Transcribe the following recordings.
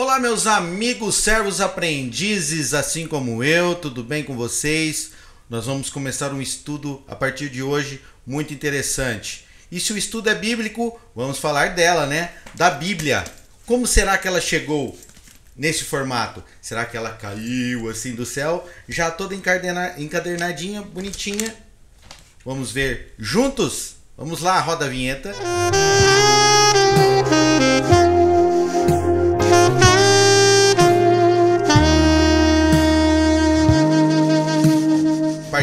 Olá, meus amigos, servos aprendizes, assim como eu, tudo bem com vocês? Nós vamos começar um estudo a partir de hoje muito interessante. E se o estudo é bíblico, vamos falar dela, né? Da Bíblia. Como será que ela chegou nesse formato? Será que ela caiu assim do céu? Já toda encadernadinha, bonitinha. Vamos ver juntos? Vamos lá, roda a vinheta. Música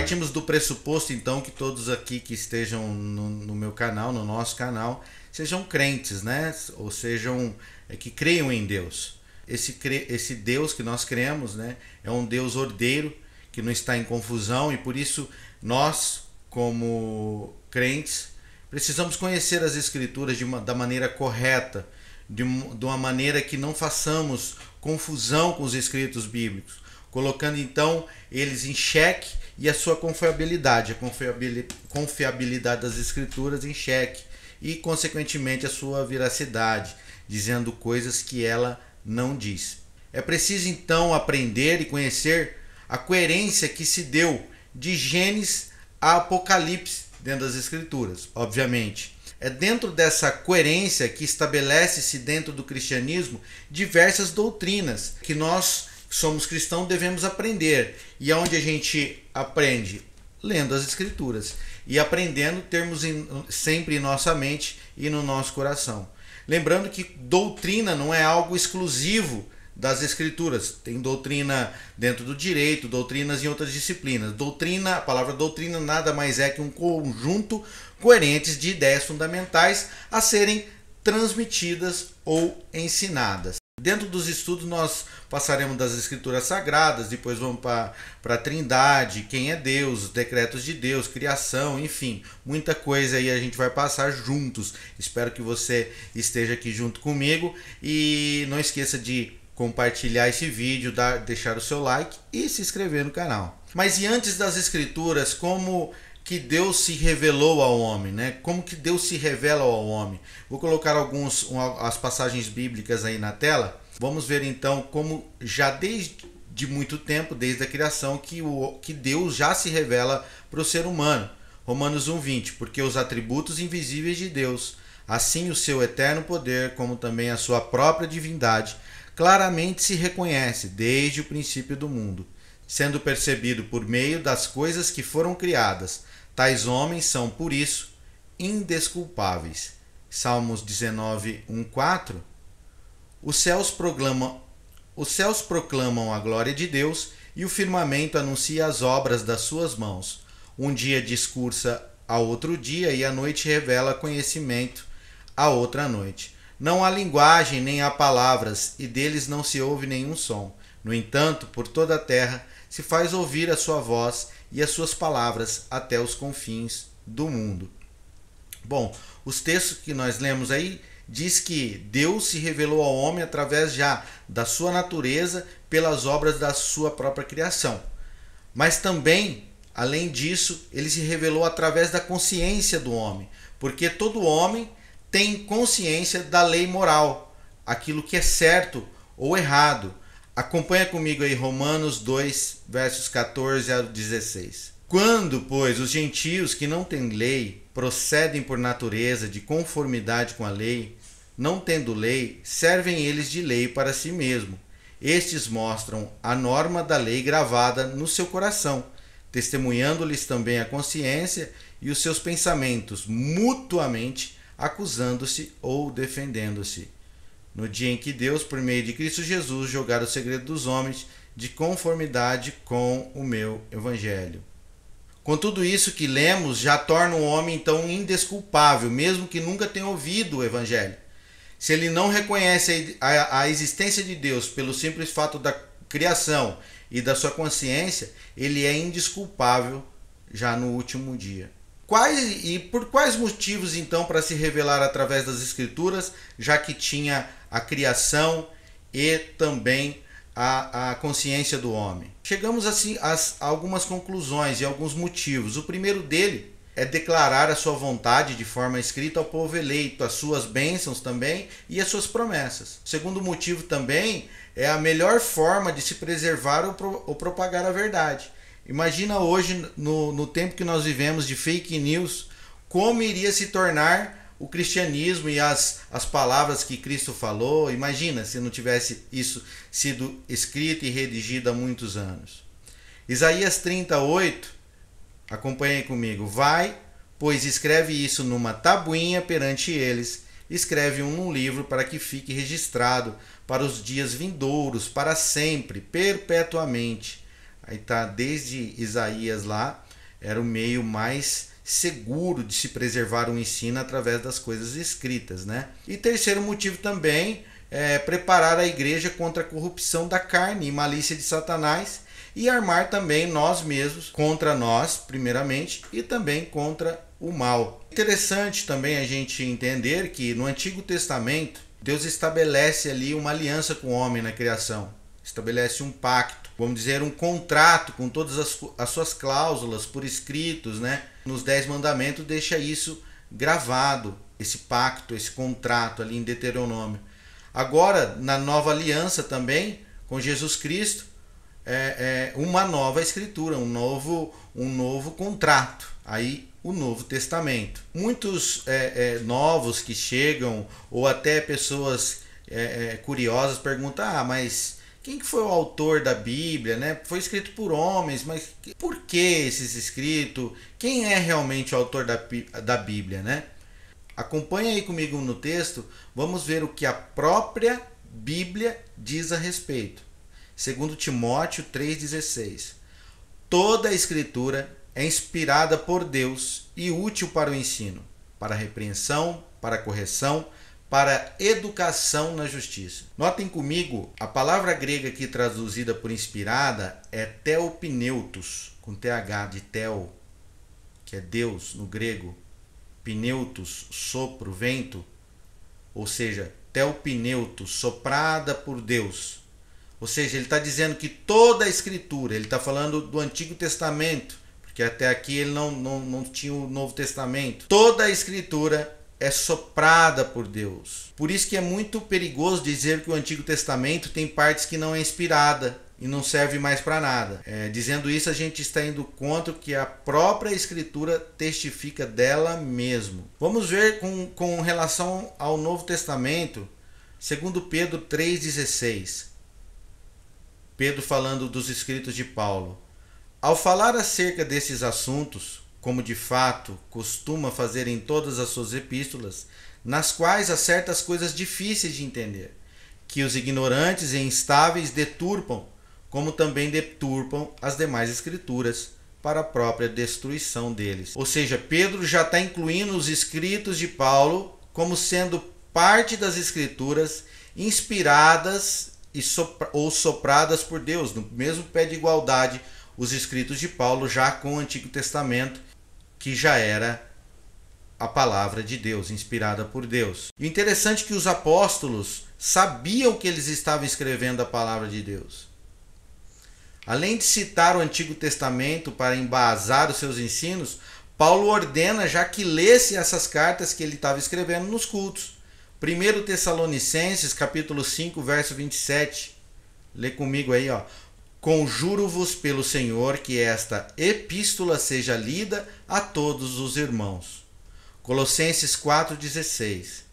Partimos do pressuposto, então, que todos aqui que estejam no, no, meu canal, no nosso canal, sejam crentes, né? Ou sejam é, que creiam em Deus. Esse, esse Deus que nós cremos, né? É um Deus ordeiro que não está em confusão e por isso nós, como crentes, precisamos conhecer as Escrituras de uma, da maneira correta, de, de uma maneira que não façamos confusão com os escritos bíblicos, colocando então eles em xeque e a sua confiabilidade, a confiabilidade das escrituras em xeque e, consequentemente, a sua veracidade, dizendo coisas que ela não diz. É preciso então aprender e conhecer a coerência que se deu de Gênesis a Apocalipse dentro das escrituras, obviamente. É dentro dessa coerência que estabelece-se dentro do cristianismo diversas doutrinas que nós somos cristãos devemos aprender. E aonde a gente aprende? Lendo as Escrituras e aprendendo termos em, sempre em nossa mente e no nosso coração. Lembrando que doutrina não é algo exclusivo das escrituras. Tem doutrina dentro do direito, doutrinas em outras disciplinas. Doutrina, a palavra doutrina nada mais é que um conjunto coerente de ideias fundamentais a serem transmitidas ou ensinadas. Dentro dos estudos, nós passaremos das escrituras sagradas, depois vamos para a Trindade, quem é Deus, os decretos de Deus, criação, enfim, muita coisa aí a gente vai passar juntos. Espero que você esteja aqui junto comigo e não esqueça de compartilhar esse vídeo, dar, deixar o seu like e se inscrever no canal. Mas e antes das escrituras, como que Deus se revelou ao homem, né? Como que Deus se revela ao homem? Vou colocar alguns as passagens bíblicas aí na tela. Vamos ver então como já desde de muito tempo, desde a criação, que, o, que Deus já se revela para o ser humano. Romanos 1:20, porque os atributos invisíveis de Deus, assim o seu eterno poder, como também a sua própria divindade, claramente se reconhece desde o princípio do mundo, sendo percebido por meio das coisas que foram criadas, Tais homens são, por isso, indesculpáveis. Salmos 19, 1, 4. Os céus, proclamam, os céus proclamam a glória de Deus e o firmamento anuncia as obras das suas mãos. Um dia discursa a outro dia e a noite revela conhecimento a outra noite. Não há linguagem nem há palavras e deles não se ouve nenhum som. No entanto, por toda a terra se faz ouvir a sua voz e as suas palavras até os confins do mundo. Bom, os textos que nós lemos aí diz que Deus se revelou ao homem através já da sua natureza pelas obras da sua própria criação. Mas também, além disso, ele se revelou através da consciência do homem, porque todo homem tem consciência da lei moral, aquilo que é certo ou errado, Acompanha comigo aí Romanos 2, versos 14 a 16. Quando, pois, os gentios que não têm lei procedem por natureza de conformidade com a lei, não tendo lei, servem eles de lei para si mesmo. Estes mostram a norma da lei gravada no seu coração, testemunhando-lhes também a consciência e os seus pensamentos, mutuamente acusando-se ou defendendo-se no dia em que Deus, por meio de Cristo Jesus, jogar o segredo dos homens de conformidade com o meu evangelho. Com tudo isso que lemos, já torna o homem então indesculpável, mesmo que nunca tenha ouvido o evangelho. Se ele não reconhece a, existência de Deus pelo simples fato da criação e da sua consciência, ele é indesculpável já no último dia. Quais, e por quais motivos então para se revelar através das escrituras, já que tinha a criação e também a, a consciência do homem? Chegamos assim a, algumas conclusões e alguns motivos. O primeiro dele é declarar a sua vontade de forma escrita ao povo eleito, as suas bênçãos também e as suas promessas. O segundo motivo também é a melhor forma de se preservar ou, pro, ou propagar a verdade. Imagina hoje, no, no tempo que nós vivemos de fake news, como iria se tornar o cristianismo e as, as palavras que Cristo falou. Imagina se não tivesse isso sido escrito e redigido há muitos anos. Isaías 38, Acompanhe comigo. Vai, pois escreve isso numa tabuinha perante eles, escreve um num livro para que fique registrado para os dias vindouros, para sempre, perpetuamente Aí tá desde Isaías lá, era o meio mais seguro de se preservar o ensino através das coisas escritas, né? E terceiro motivo também é preparar a igreja contra a corrupção da carne e malícia de Satanás e armar também nós mesmos contra nós, primeiramente, e também contra o mal. Interessante também a gente entender que no Antigo Testamento Deus estabelece ali uma aliança com o homem na criação estabelece um pacto, vamos dizer, um contrato com todas as, as suas cláusulas por escritos, né? Nos Dez Mandamentos deixa isso gravado, esse pacto, esse contrato ali em Deuteronômio. Agora, na nova aliança também, com Jesus Cristo, é, é uma nova escritura, um novo, um novo contrato. Aí o Novo Testamento. Muitos é, é, novos que chegam, ou até pessoas é, é, curiosas perguntam: ah, mas quem que foi o autor da Bíblia, né? Foi escrito por homens, mas por que esses escritos? Quem é realmente o autor da, da Bíblia, né? Acompanhe aí comigo no texto, vamos ver o que a própria Bíblia diz a respeito. Segundo Timóteo 3:16. Toda a escritura é inspirada por Deus e útil para o ensino, para a repreensão, para a correção, para educação na justiça. Notem comigo, a palavra grega aqui traduzida por inspirada é teopneutos, com TH de teo, que é Deus no grego, pneutos, sopro, vento, ou seja, teopneutos, soprada por Deus. Ou seja, ele está dizendo que toda a escritura, ele está falando do Antigo Testamento, porque até aqui ele não, não, não tinha o Novo Testamento. Toda a escritura é soprada por Deus. Por isso que é muito perigoso dizer que o Antigo Testamento tem partes que não é inspirada e não serve mais para nada. É, dizendo isso, a gente está indo contra o que a própria Escritura testifica dela mesmo. Vamos ver com, com relação ao Novo Testamento, segundo Pedro 3,16. Pedro falando dos escritos de Paulo. Ao falar acerca desses assuntos, como de fato costuma fazer em todas as suas epístolas, nas quais há certas coisas difíceis de entender, que os ignorantes e instáveis deturpam, como também deturpam as demais escrituras para a própria destruição deles. Ou seja, Pedro já está incluindo os escritos de Paulo como sendo parte das escrituras inspiradas e sopra ou sopradas por Deus, no mesmo pé de igualdade os escritos de Paulo já com o Antigo Testamento que já era a palavra de Deus, inspirada por Deus. E interessante é que os apóstolos sabiam que eles estavam escrevendo a palavra de Deus. Além de citar o Antigo Testamento para embasar os seus ensinos, Paulo ordena já que lesse essas cartas que ele estava escrevendo nos cultos. 1 Tessalonicenses, capítulo 5, verso 27. Lê comigo aí, ó. Conjuro-vos pelo Senhor que esta epístola seja lida a todos os irmãos. Colossenses 4,16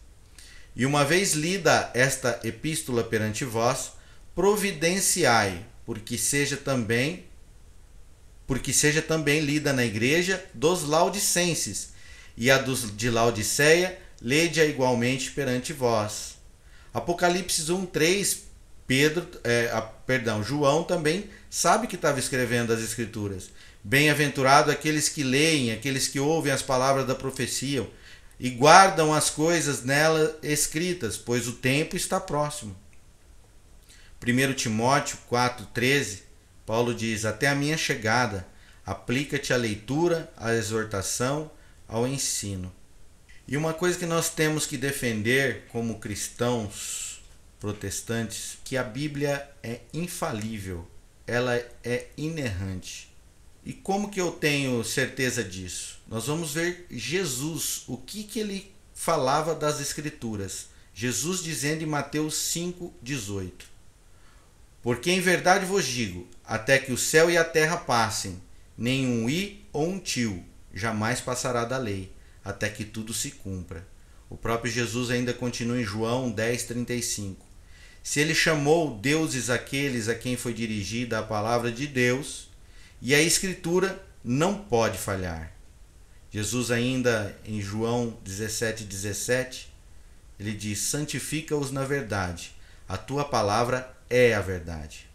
E uma vez lida esta epístola perante vós, providenciai, porque seja também porque seja também lida na igreja dos laudicenses, e a dos de Laodiceia lede-a igualmente perante vós. Apocalipse 1:3 Pedro, é, a, perdão, João também sabe que estava escrevendo as escrituras. Bem-aventurado aqueles que leem, aqueles que ouvem as palavras da profecia e guardam as coisas nela escritas, pois o tempo está próximo. 1 Timóteo 4,13, Paulo diz: Até a minha chegada, aplica-te à leitura, à exortação, ao ensino. E uma coisa que nós temos que defender como cristãos protestantes que a Bíblia é infalível, ela é inerrante. E como que eu tenho certeza disso? Nós vamos ver Jesus, o que, que ele falava das Escrituras. Jesus dizendo em Mateus 5,18: Porque em verdade vos digo, até que o céu e a terra passem, nenhum i ou um tio jamais passará da lei, até que tudo se cumpra. O próprio Jesus ainda continua em João 10,35: se ele chamou deuses aqueles a quem foi dirigida a palavra de Deus, e a Escritura não pode falhar. Jesus, ainda em João 17, 17, ele diz: Santifica-os na verdade, a tua palavra é a verdade.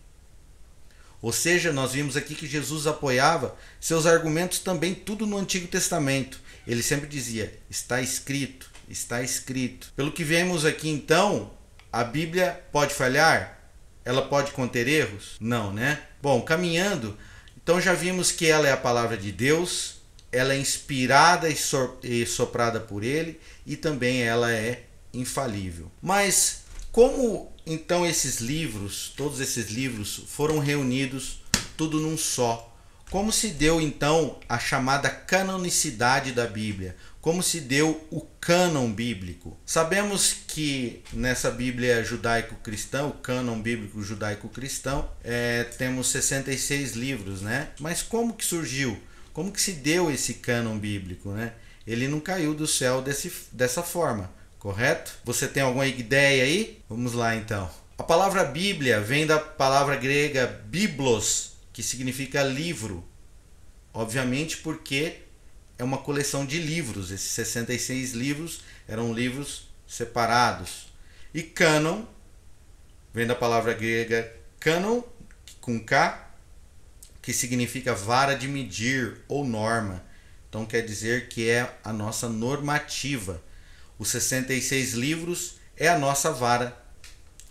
Ou seja, nós vimos aqui que Jesus apoiava seus argumentos também tudo no Antigo Testamento. Ele sempre dizia: está escrito, está escrito. Pelo que vemos aqui então, a Bíblia pode falhar? Ela pode conter erros? Não, né? Bom, caminhando, então já vimos que ela é a palavra de Deus, ela é inspirada e soprada por ele e também ela é infalível. Mas como então esses livros, todos esses livros foram reunidos tudo num só? Como se deu então a chamada canonicidade da Bíblia? como se deu o cânon bíblico. Sabemos que nessa Bíblia judaico-cristã, o cânon bíblico judaico-cristão, é, temos 66 livros, né? Mas como que surgiu? Como que se deu esse cânon bíblico, né? Ele não caiu do céu desse, dessa forma, correto? Você tem alguma ideia aí? Vamos lá então. A palavra Bíblia vem da palavra grega biblos, que significa livro. Obviamente porque é uma coleção de livros. Esses 66 livros eram livros separados. E canon, vem da palavra grega canon, com K, que significa vara de medir ou norma. Então quer dizer que é a nossa normativa. Os 66 livros é a nossa vara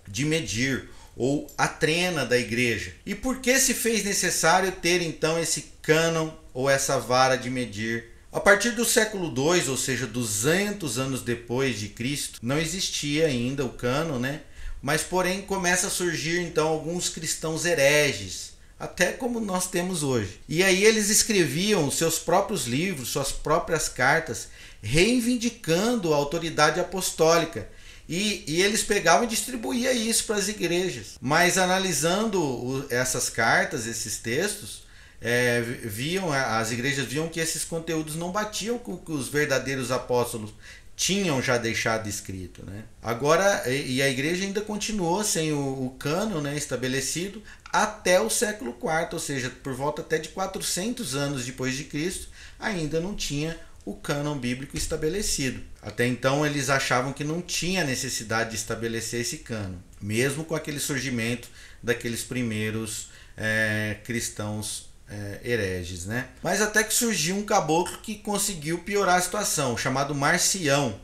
de medir ou a trena da igreja. E por que se fez necessário ter então esse cânon ou essa vara de medir a partir do século II, ou seja, 200 anos depois de Cristo, não existia ainda o cano, né? Mas porém começa a surgir então alguns cristãos hereges, até como nós temos hoje. E aí eles escreviam seus próprios livros, suas próprias cartas, reivindicando a autoridade apostólica. E, e eles pegavam e distribuíam isso para as igrejas. Mas analisando o, essas cartas, esses textos, é, viam, as igrejas viam que esses conteúdos não batiam com o que os verdadeiros apóstolos tinham já deixado escrito. Né? Agora, e a igreja ainda continuou sem o, o cano né, estabelecido até o século IV, ou seja, por volta até de 400 anos depois de Cristo, ainda não tinha o cânon bíblico estabelecido. Até então eles achavam que não tinha necessidade de estabelecer esse cânon, mesmo com aquele surgimento daqueles primeiros é, cristãos é, hereges, né? Mas até que surgiu um caboclo que conseguiu piorar a situação, chamado Marcião,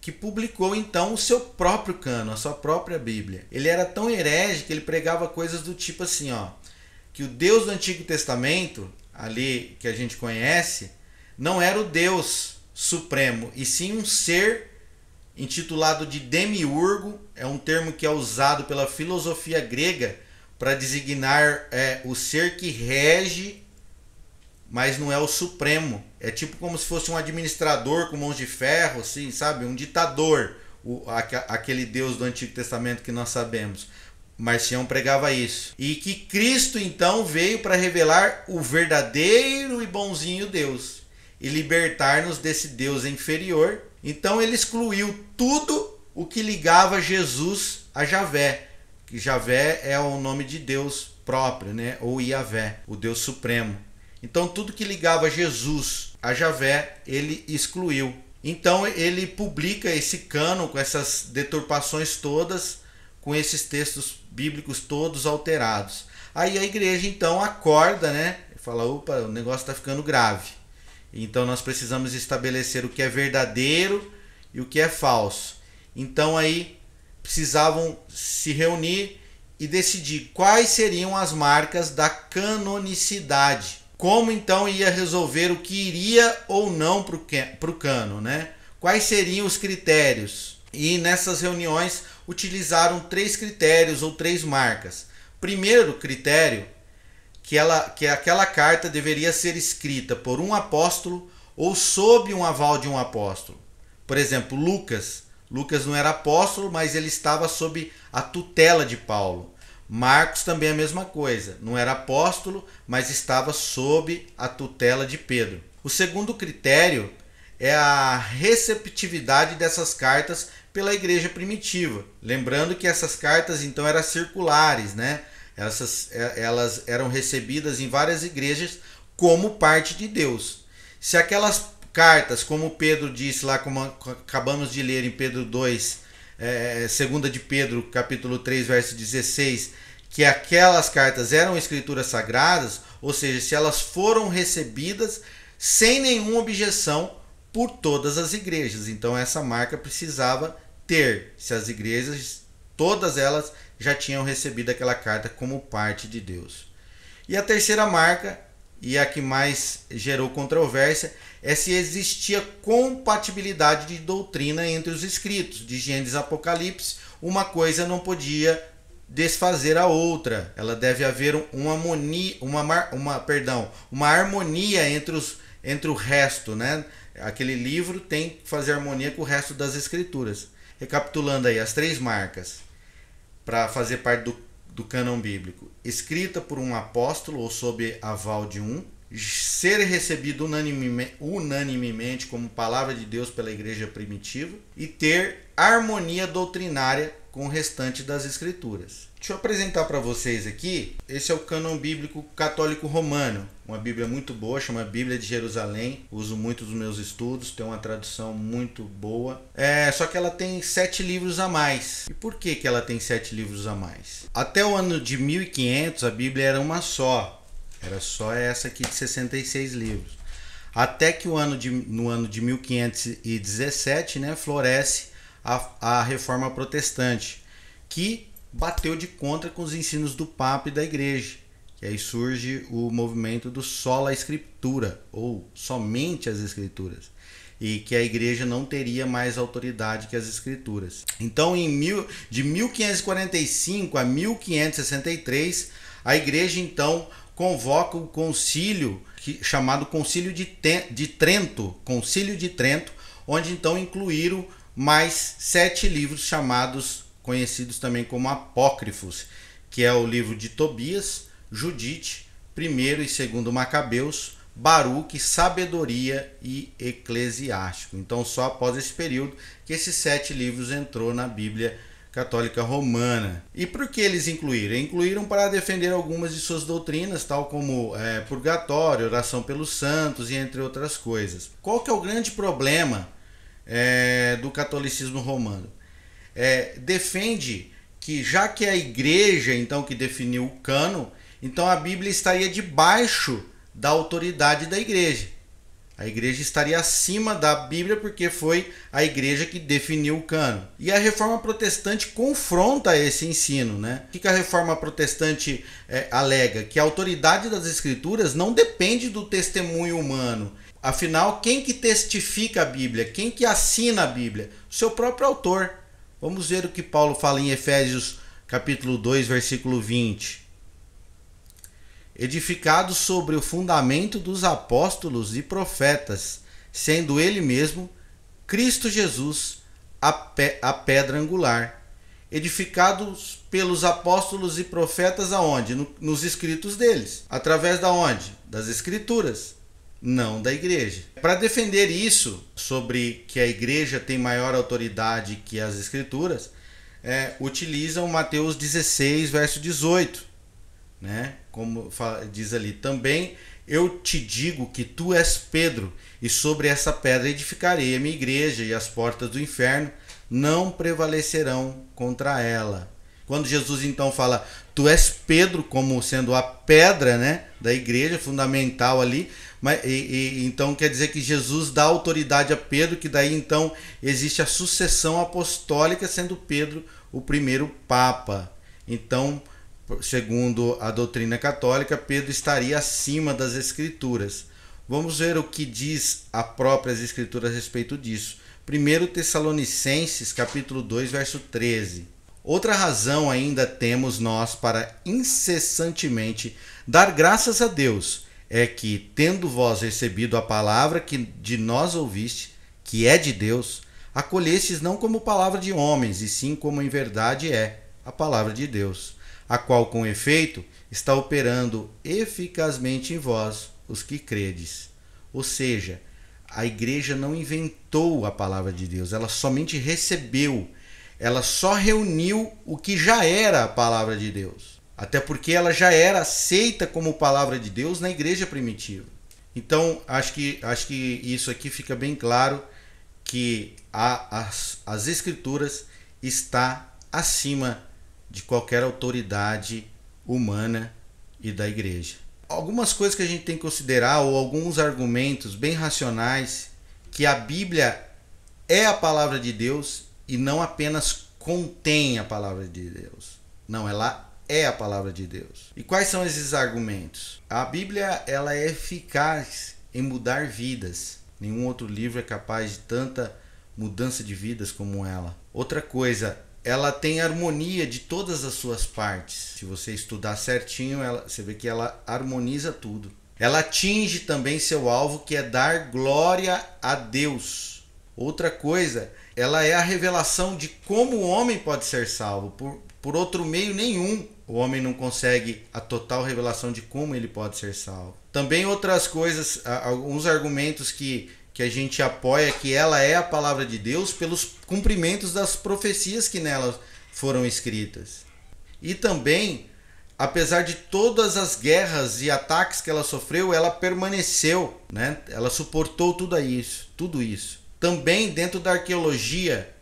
que publicou então o seu próprio cano, a sua própria Bíblia. Ele era tão herege que ele pregava coisas do tipo assim, ó, que o Deus do Antigo Testamento, ali que a gente conhece, não era o Deus supremo, e sim um ser intitulado de demiurgo, é um termo que é usado pela filosofia grega para designar é, o ser que rege, mas não é o supremo. É tipo como se fosse um administrador com mãos de ferro, assim, sabe? Um ditador, o, a, aquele Deus do Antigo Testamento que nós sabemos. Marcião pregava isso. E que Cristo então veio para revelar o verdadeiro e bonzinho Deus e libertar-nos desse Deus inferior. Então ele excluiu tudo o que ligava Jesus a Javé que Javé é o nome de Deus próprio, né? Ou Iavé, o Deus supremo. Então tudo que ligava Jesus a Javé, ele excluiu. Então ele publica esse cano com essas deturpações todas, com esses textos bíblicos todos alterados. Aí a igreja então acorda, né? Fala, opa, o negócio está ficando grave. Então nós precisamos estabelecer o que é verdadeiro e o que é falso. Então aí precisavam se reunir e decidir quais seriam as marcas da canonicidade. Como então ia resolver o que iria ou não para o cano, né? Quais seriam os critérios? E nessas reuniões utilizaram três critérios ou três marcas. Primeiro critério, que, ela, que aquela carta deveria ser escrita por um apóstolo ou sob um aval de um apóstolo. Por exemplo, Lucas Lucas não era apóstolo, mas ele estava sob a tutela de Paulo. Marcos também é a mesma coisa, não era apóstolo, mas estava sob a tutela de Pedro. O segundo critério é a receptividade dessas cartas pela igreja primitiva. Lembrando que essas cartas então eram circulares, né? Essas, é, elas eram recebidas em várias igrejas como parte de Deus. Se aquelas cartas, como Pedro disse lá, como acabamos de ler em Pedro 2, é, segunda de Pedro, capítulo 3, verso 16, que aquelas cartas eram escrituras sagradas, ou seja, se elas foram recebidas sem nenhuma objeção por todas as igrejas. Então essa marca precisava ter, se as igrejas, todas elas já tinham recebido aquela carta como parte de Deus. E a terceira marca e a que mais gerou controvérsia é se existia compatibilidade de doutrina entre os escritos. De Gênesis Apocalipse, uma coisa não podia desfazer a outra. Ela deve haver uma harmonia, uma, uma, perdão, uma harmonia entre, os, entre o resto, né? Aquele livro tem que fazer harmonia com o resto das escrituras. Recapitulando aí as três marcas para fazer parte do do cânon bíblico, escrita por um apóstolo ou sob aval de um, ser recebido unanimemente como palavra de Deus pela igreja primitiva e ter harmonia doutrinária com o restante das escrituras. Deixa eu apresentar para vocês aqui. Esse é o cânon bíblico católico romano, uma Bíblia muito boa, chama Bíblia de Jerusalém. Uso muito dos meus estudos, tem uma tradução muito boa. É, só que ela tem sete livros a mais. E por que, que ela tem sete livros a mais? Até o ano de 1500 a Bíblia era uma só. Era só essa aqui de 66 livros. Até que o ano de, no ano de 1517, né, floresce a, a reforma protestante, que bateu de contra com os ensinos do Papa e da Igreja. E aí surge o movimento do sola escritura, ou somente as escrituras, e que a igreja não teria mais autoridade que as escrituras. Então, em mil, de 1545 a 1563, a igreja então convoca o concílio que, chamado Concílio de, Ten, de Trento, Concílio de Trento, onde então incluíram mais sete livros chamados, conhecidos também como apócrifos, que é o livro de Tobias, Judite, primeiro e segundo Macabeus, Baruque, Sabedoria e Eclesiástico. Então, só após esse período que esses sete livros entrou na Bíblia Católica Romana. E por que eles incluíram? Incluíram para defender algumas de suas doutrinas, tal como é, purgatório, oração pelos santos e entre outras coisas. Qual que é o grande problema é, do catolicismo romano. É, defende que, já que é a igreja então que definiu o cano, então a Bíblia estaria debaixo da autoridade da igreja. A igreja estaria acima da Bíblia porque foi a igreja que definiu o cano. E a reforma protestante confronta esse ensino. Né? O que a reforma protestante é, alega? Que a autoridade das escrituras não depende do testemunho humano Afinal, quem que testifica a Bíblia? Quem que assina a Bíblia? O seu próprio autor. Vamos ver o que Paulo fala em Efésios capítulo 2, versículo 20. Edificado sobre o fundamento dos apóstolos e profetas, sendo ele mesmo Cristo Jesus a, pe a pedra angular. Edificados pelos apóstolos e profetas aonde? No, nos escritos deles. Através da onde? Das escrituras não da igreja. Para defender isso, sobre que a igreja tem maior autoridade que as escrituras, é, utilizam Mateus 16, verso 18, né? como fala, diz ali também. Eu te digo que tu és Pedro, e sobre essa pedra edificarei a minha igreja, e as portas do inferno não prevalecerão contra ela. Quando Jesus então fala, tu és Pedro, como sendo a pedra né, da igreja fundamental ali, mas, e, e, então quer dizer que Jesus dá autoridade a Pedro, que daí então existe a sucessão apostólica, sendo Pedro o primeiro Papa. Então, segundo a doutrina católica, Pedro estaria acima das Escrituras. Vamos ver o que diz a próprias Escrituras a respeito disso. 1 Tessalonicenses, capítulo 2, verso 13. Outra razão ainda temos nós para incessantemente dar graças a Deus é que, tendo vós recebido a palavra que de nós ouviste, que é de Deus, acolhestes não como palavra de homens, e sim como em verdade é a palavra de Deus, a qual com efeito está operando eficazmente em vós os que credes. Ou seja, a igreja não inventou a palavra de Deus, ela somente recebeu ela só reuniu o que já era a palavra de Deus. Até porque ela já era aceita como palavra de Deus na igreja primitiva. Então, acho que, acho que isso aqui fica bem claro que a, as, as escrituras está acima de qualquer autoridade humana e da igreja. Algumas coisas que a gente tem que considerar ou alguns argumentos bem racionais que a Bíblia é a palavra de Deus e não apenas contém a palavra de Deus. Não, ela é a palavra de Deus. E quais são esses argumentos? A Bíblia ela é eficaz em mudar vidas. Nenhum outro livro é capaz de tanta mudança de vidas como ela. Outra coisa, ela tem harmonia de todas as suas partes. Se você estudar certinho, ela, você vê que ela harmoniza tudo. Ela atinge também seu alvo, que é dar glória a Deus. Outra coisa ela é a revelação de como o homem pode ser salvo. Por, por outro meio nenhum, o homem não consegue a total revelação de como ele pode ser salvo. Também outras coisas, alguns argumentos que, que a gente apoia que ela é a palavra de Deus pelos cumprimentos das profecias que nela foram escritas. E também, apesar de todas as guerras e ataques que ela sofreu, ela permaneceu, né? Ela suportou tudo isso, tudo isso também dentro da arqueologia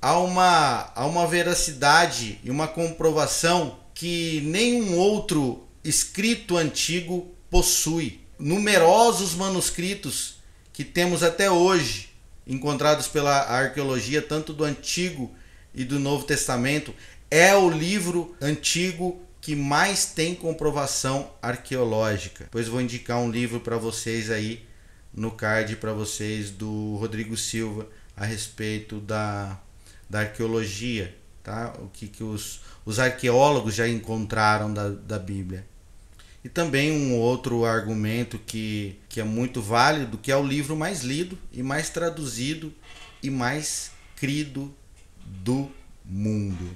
há uma, há uma veracidade e uma comprovação que nenhum outro escrito antigo possui. Numerosos manuscritos que temos até hoje, encontrados pela arqueologia, tanto do Antigo e do Novo Testamento, é o livro antigo que mais tem comprovação arqueológica. Pois vou indicar um livro para vocês aí no card para vocês do Rodrigo Silva a respeito da, da arqueologia, tá? O que, que os, os arqueólogos já encontraram da, da Bíblia. E também um outro argumento que, que é muito válido, que é o livro mais lido e mais traduzido e mais crido do mundo.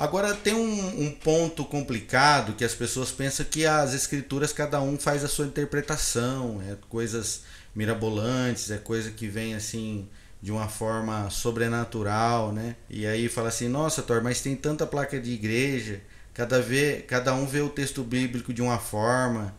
Agora tem um, um, ponto complicado que as pessoas pensam que as escrituras cada um faz a sua interpretação, é coisas mirabolantes, é coisa que vem assim de uma forma sobrenatural, né? E aí fala assim, nossa, Thor, mas tem tanta placa de igreja, cada, vez cada um vê o texto bíblico de uma forma.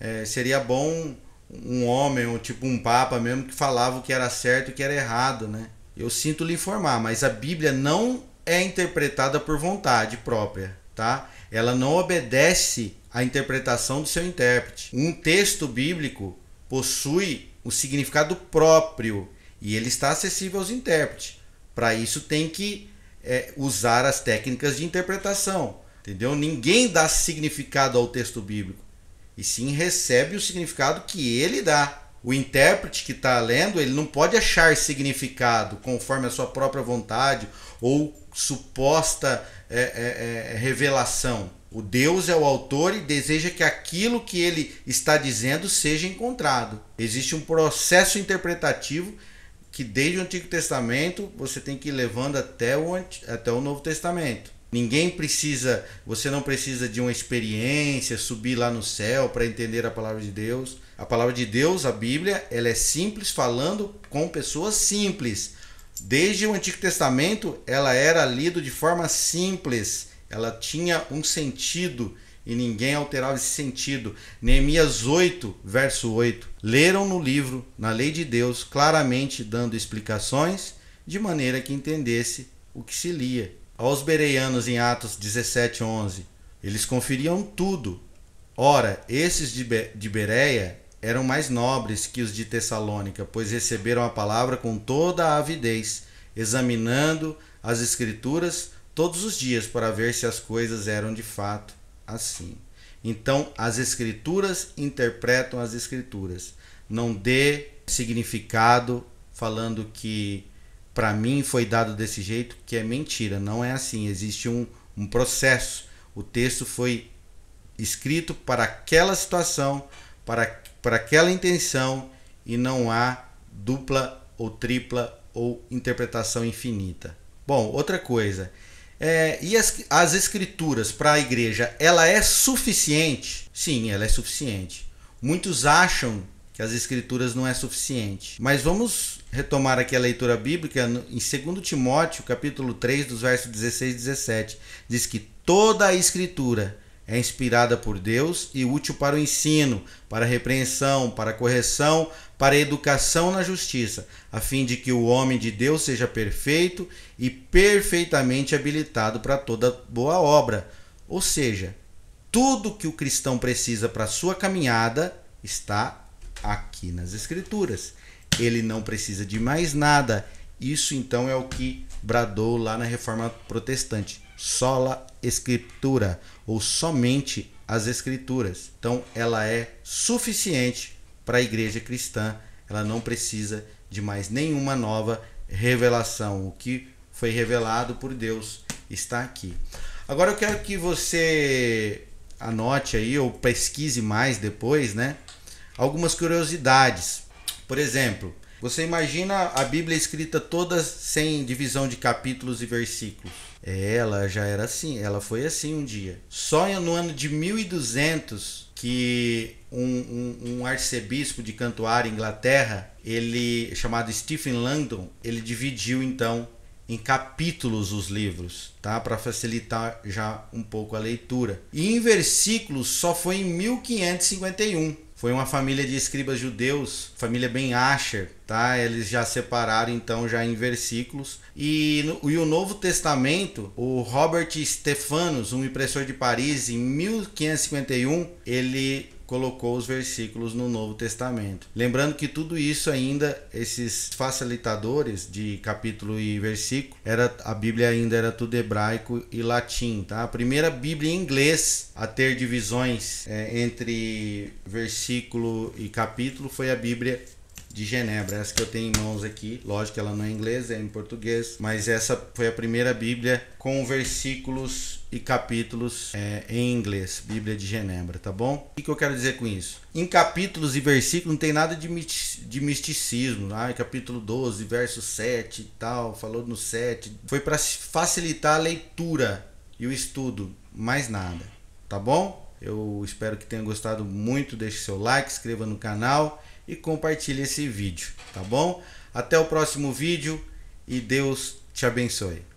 É, seria bom um homem, ou tipo um papa mesmo, que falava o que era certo e o que era errado, né? Eu sinto lhe informar, mas a Bíblia não é interpretada por vontade própria, tá? Ela não obedece à interpretação do seu intérprete. Um texto bíblico possui o significado próprio e ele está acessível aos intérpretes. Para isso tem que é, usar as técnicas de interpretação, entendeu? Ninguém dá significado ao texto bíblico e sim recebe o significado que ele dá o intérprete que está lendo, ele não pode achar significado conforme a sua própria vontade ou suposta é, é, é, revelação. O Deus é o autor e deseja que aquilo que ele está dizendo seja encontrado. Existe um processo interpretativo que desde o Antigo Testamento você tem que ir levando até o, até o Novo Testamento. Ninguém precisa, você não precisa de uma experiência, subir lá no céu para entender a palavra de Deus. A palavra de Deus, a Bíblia, ela é simples falando com pessoas simples. Desde o Antigo Testamento, ela era lida de forma simples. Ela tinha um sentido e ninguém alterava esse sentido. Neemias 8, verso 8. Leram no livro, na lei de Deus, claramente dando explicações de maneira que entendesse o que se lia aos bereianos em Atos 17:11. Eles conferiam tudo. Ora, esses de, Be de Bereia eram mais nobres que os de Tessalônica, pois receberam a palavra com toda a avidez, examinando as escrituras todos os dias para ver se as coisas eram de fato assim. Então, as escrituras interpretam as escrituras. Não dê significado falando que para mim foi dado desse jeito, que é mentira. Não é assim. Existe um, um processo. O texto foi escrito para aquela situação, para, para aquela intenção, e não há dupla ou tripla ou interpretação infinita. Bom, outra coisa. É, e as, as escrituras para a igreja, ela é suficiente? Sim, ela é suficiente. Muitos acham que as escrituras não é suficiente. Mas vamos retomar aqui a leitura bíblica em 2 Timóteo, capítulo 3, dos versos 16 e 17. Diz que toda a escritura é inspirada por Deus e útil para o ensino, para a repreensão, para a correção, para a educação na justiça, a fim de que o homem de Deus seja perfeito e perfeitamente habilitado para toda boa obra. Ou seja, tudo que o cristão precisa para a sua caminhada está aqui nas Escrituras. Ele não precisa de mais nada. Isso então é o que bradou lá na Reforma Protestante. Sola Escritura, ou somente as Escrituras. Então ela é suficiente para a igreja cristã. Ela não precisa de mais nenhuma nova revelação. O que foi revelado por Deus está aqui. Agora eu quero que você anote aí ou pesquise mais depois, né? algumas curiosidades. Por exemplo, você imagina a Bíblia escrita toda sem divisão de capítulos e versículos. Ela já era assim, ela foi assim um dia. Só no ano de 1200 que um, um, um arcebispo de Cantuária, Inglaterra, ele chamado Stephen Langdon, ele dividiu então em capítulos os livros, tá? Para facilitar já um pouco a leitura. E em versículos só foi em 1551 foi uma família de escribas judeus, família bem Asher, tá? Eles já separaram então já em versículos. E, no, e o Novo Testamento, o Robert Stefanos, um impressor de Paris, em 1551, ele colocou os versículos no Novo Testamento. Lembrando que tudo isso ainda, esses facilitadores de capítulo e versículo, era, a Bíblia ainda era tudo hebraico e latim. Tá? A primeira Bíblia em inglês a ter divisões é, entre versículo e capítulo foi a Bíblia de Genebra. Essa que eu tenho em mãos aqui, lógico que ela não é inglesa é em português, mas essa foi a primeira Bíblia com versículos e capítulos é, em inglês, Bíblia de Genebra, tá bom? O que, eu quero dizer com isso? Em capítulos e versículos não tem nada de, de misticismo, ah, capítulo 12, verso 7 e tal, falou no 7. Foi para facilitar a leitura e o estudo, mais nada, tá bom? Eu espero que tenha gostado muito, deixe seu like, inscreva no canal e compartilhe esse vídeo, tá bom? Até o próximo vídeo e Deus te abençoe.